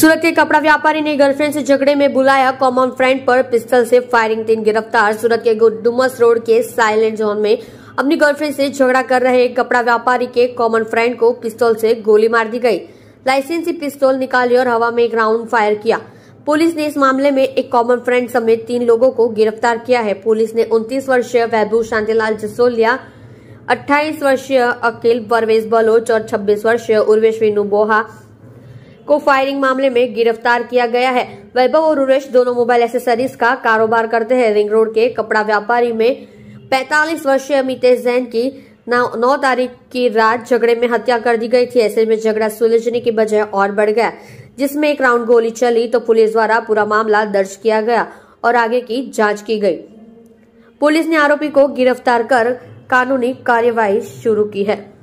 सूरत के कपड़ा व्यापारी ने गर्लफ्रेंड से झगड़े में बुलाया कॉमन फ्रेंड पर पिस्टल से फायरिंग तीन गिरफ्तार सूरत के डुमस रोड के साइलेंट जोन में अपनी गर्लफ्रेंड से झगड़ा कर रहे कपड़ा व्यापारी के कॉमन फ्रेंड को पिस्तौल से गोली मार दी गई लाइसेंसी पिस्तौल निकाली और हवा में एक राउंड फायर किया पुलिस ने इस मामले में एक कॉमन फ्रेंड समेत तीन लोगों को गिरफ्तार किया है पुलिस ने 29 वर्षीय वैभव शांतिलाल जसोलिया 28 वर्षीय अकेल परवेज बलोच और 26 वर्षीय उर्वेश विनु बोहा को फायरिंग मामले में गिरफ्तार किया गया है वैभव और उरेश दोनों मोबाइल एसेसरीज का कारोबार करते हैं रिंग रोड के कपड़ा व्यापारी में 45 वर्षीय अमितेश जैन की नौ तारीख की रात झगड़े में हत्या कर दी गई थी ऐसे में झगड़ा सुलझने की बजाय और बढ़ गया जिसमें एक राउंड गोली चली तो पुलिस द्वारा पूरा मामला दर्ज किया गया और आगे की जाँच की गई पुलिस ने आरोपी को गिरफ्तार कर कानूनी कार्यवाही शुरू की है